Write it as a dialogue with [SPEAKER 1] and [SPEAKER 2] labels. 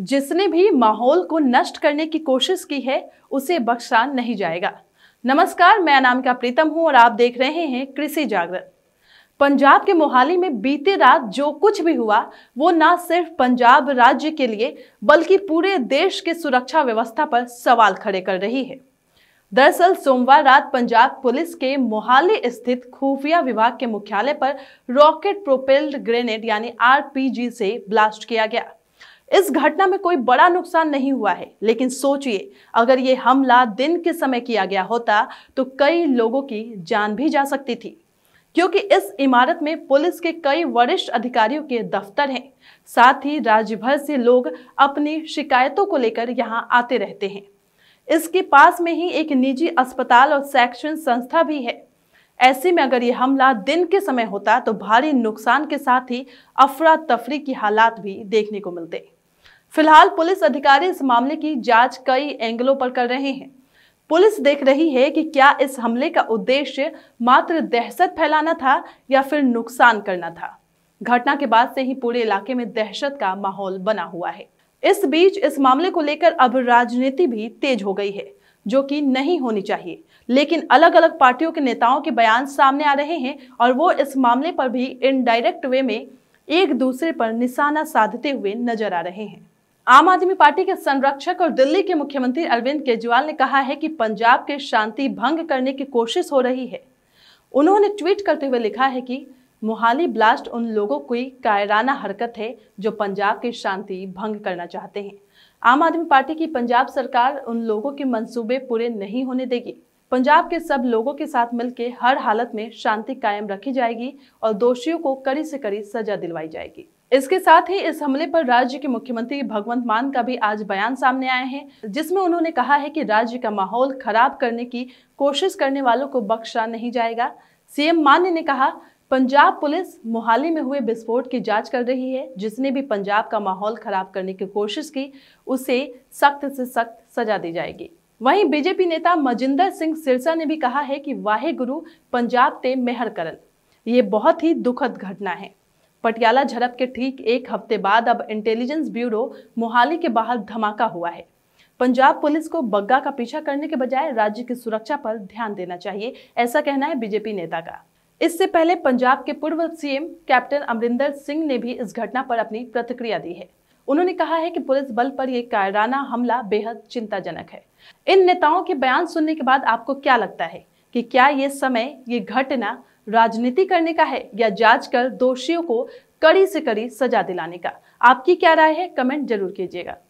[SPEAKER 1] जिसने भी माहौल को नष्ट करने की कोशिश की है उसे बख्शा नहीं जाएगा नमस्कार मैं अनामिका प्रीतम हूं और आप देख रहे हैं कृषि जागरण पंजाब के मोहाली में बीती रात जो कुछ भी हुआ वो ना सिर्फ पंजाब राज्य के लिए बल्कि पूरे देश के सुरक्षा व्यवस्था पर सवाल खड़े कर रही है दरअसल सोमवार रात पंजाब पुलिस के मोहाली स्थित खुफिया विभाग के मुख्यालय पर रॉकेट प्रोपेल्ड ग्रेनेड यानी आरपीजी से ब्लास्ट किया गया इस घटना में कोई बड़ा नुकसान नहीं हुआ है लेकिन सोचिए अगर ये हमला दिन के समय किया गया होता तो कई लोगों की जान भी जा सकती थी क्योंकि इस इमारत में पुलिस के कई वरिष्ठ अधिकारियों के दफ्तर हैं साथ ही राज्य भर से लोग अपनी शिकायतों को लेकर यहाँ आते रहते हैं इसके पास में ही एक निजी अस्पताल और शैक्षणिक संस्था भी है ऐसे में अगर ये हमला दिन के समय होता तो भारी नुकसान के साथ ही अफरा तफरी की हालात भी देखने को मिलते फिलहाल पुलिस अधिकारी इस मामले की जांच कई एंगलों पर कर रहे हैं पुलिस देख रही है कि क्या इस हमले का उद्देश्य मात्र दहशत फैलाना था या फिर नुकसान करना था घटना के बाद से ही पूरे इलाके में दहशत का माहौल बना हुआ है इस बीच इस मामले को लेकर अब राजनीति भी तेज हो गई है जो कि नहीं होनी चाहिए लेकिन अलग अलग पार्टियों के नेताओं के बयान सामने आ रहे हैं और वो इस मामले पर भी इनडायरेक्ट वे में एक दूसरे पर निशाना साधते हुए नजर आ रहे हैं आम आदमी पार्टी के संरक्षक और दिल्ली के मुख्यमंत्री अरविंद केजरीवाल ने कहा है कि पंजाब के शांति भंग करने की कोशिश हो रही है उन्होंने ट्वीट करते हुए लिखा है कि मोहाली ब्लास्ट उन लोगों की कायराना हरकत है जो पंजाब की शांति भंग करना चाहते हैं आम आदमी पार्टी की पंजाब सरकार उन लोगों के मंसूबे पूरे नहीं होने देगी पंजाब के सब लोगों के साथ मिलकर हर हालत में शांति कायम रखी जाएगी और दोषियों को कड़ी से कड़ी सजा दिलवाई जाएगी इसके साथ ही इस हमले पर राज्य के मुख्यमंत्री भगवंत मान का भी आज बयान सामने आए हैं जिसमें उन्होंने कहा है कि राज्य का माहौल खराब करने की कोशिश करने वालों को बख्शा नहीं जाएगा सीएम मान्य ने कहा पंजाब पुलिस मोहाली में हुए विस्फोट की जांच कर रही है जिसने भी पंजाब का माहौल खराब करने की कोशिश की उसे सख्त से सख्त सजा दी जाएगी वहीं बीजेपी नेता मजिंदर सिंह सिरसा ने भी कहा है कि वाहे गुरु पंजाब ते मेहर करन ये बहुत ही दुखद घटना है पटियाला झड़प के ठीक एक हफ्ते बाद अब इंटेलिजेंस ब्यूरो मोहाली के बाहर धमाका हुआ है पंजाब पुलिस को बग्गा का पीछा करने के बजाय राज्य की सुरक्षा पर ध्यान देना चाहिए ऐसा कहना है बीजेपी नेता का इससे पहले पंजाब के पूर्व सीएम कैप्टन अमरिंदर सिंह ने भी इस घटना पर अपनी प्रतिक्रिया दी है उन्होंने कहा है कि पुलिस बल पर यह कायराना हमला बेहद चिंताजनक है इन नेताओं के बयान सुनने के बाद आपको क्या लगता है कि क्या ये समय ये घटना राजनीति करने का है या जांच कर दोषियों को कड़ी से कड़ी सजा दिलाने का आपकी क्या राय है कमेंट जरूर कीजिएगा